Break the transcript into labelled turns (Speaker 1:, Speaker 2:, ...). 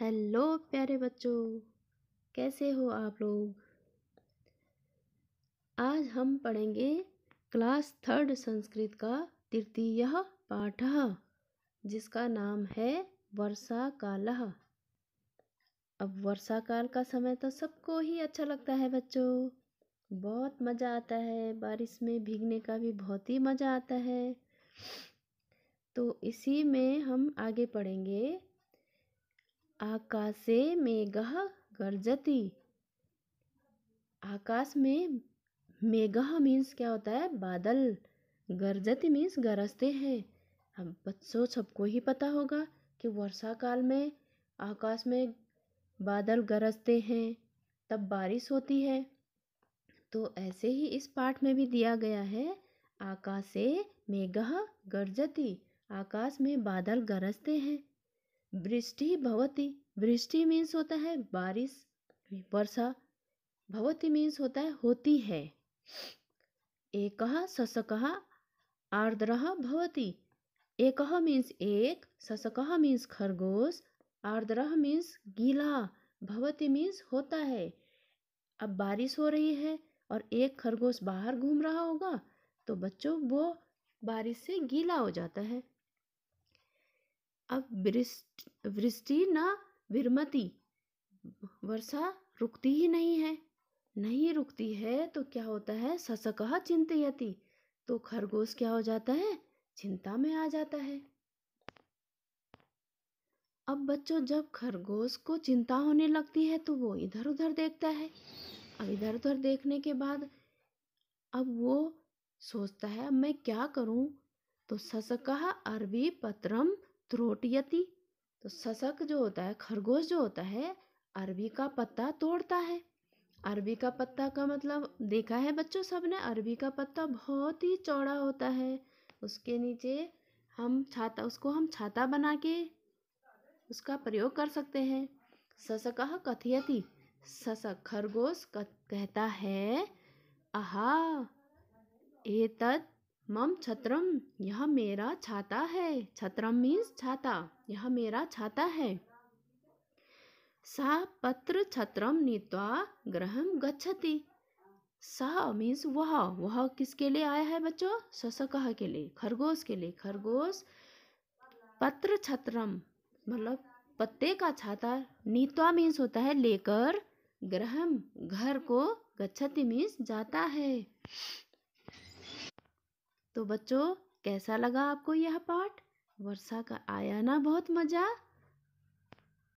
Speaker 1: hello प्यारे बच्चों कैसे हो आप लोग आज हम पढ़ेंगे क्लास थर्ड संस्कृत का तृतीय पाठ जिसका नाम है वर्षा काल अब वर्षा काल का समय तो सबको ही अच्छा लगता है बच्चों बहुत मज़ा आता है बारिश में भीगने का भी बहुत ही मज़ा आता है तो इसी में हम आगे पढ़ेंगे आकाशे मेघ गर्जति आकाश में मेघ मीन्स क्या होता है बादल गर्जति मीन्स गरजते हैं अब बच्चों सबको ही पता होगा कि वर्षा काल में आकाश में बादल गरजते हैं तब बारिश होती है तो ऐसे ही इस पाठ में भी दिया गया है आकाशे मेघ गर्जति आकाश में बादल गरजते हैं वृष्टि भवती वृष्टि मीन्स होता है बारिश वर्षा भवती मीन्स होता है होती है एक शशक आर्द्र भवती एक मीन्स एक शशक मीन्स खरगोश आर्द्र मीन्स गीला भवती मीन्स होता है अब बारिश हो रही है और एक खरगोश बाहर घूम रहा होगा तो बच्चों वो बारिश से गीला हो जाता है अब वृष्टि न विरमती वर्षा रुकती ही नहीं है नहीं रुकती है तो क्या होता है ससकह चिंतयति तो खरगोश क्या हो जाता है चिंता में आ जाता है अब बच्चों जब खरगोश को चिंता होने लगती है तो वो इधर उधर देखता है अब इधर उधर देखने के बाद अब वो सोचता है अब मैं क्या करूं तो ससकह अरबी पत्रम त्रोटियति तो ससक जो होता है खरगोश जो होता है अरबी का पत्ता तोड़ता है अरबी का पत्ता का मतलब देखा है बच्चों सब ने अरबी का पत्ता बहुत ही चौड़ा होता है उसके नीचे हम छाता उसको हम छाता बना के उसका प्रयोग कर सकते हैं ससक कथियति ससक खरगोश कहता है आहा एतत मम छत्रम यह मेरा छाता है छत्रम मीन्स छाता यह मेरा छाता है सा पत्र छत्रम नीत्वा गृह गच्छति सा मीन्स वह वह किसके लिए आया है बच्चों ससकह के लिए खरगोश के लिए खरगोश पत्र छत्रम मतलब पत्ते का छाता नीत्वा मीन्स होता है लेकर ग्रहम घर को गच्छति मीन्स जाता है तो बच्चों कैसा लगा आपको यह पाठ वर्षा का आया ना बहुत मज़ा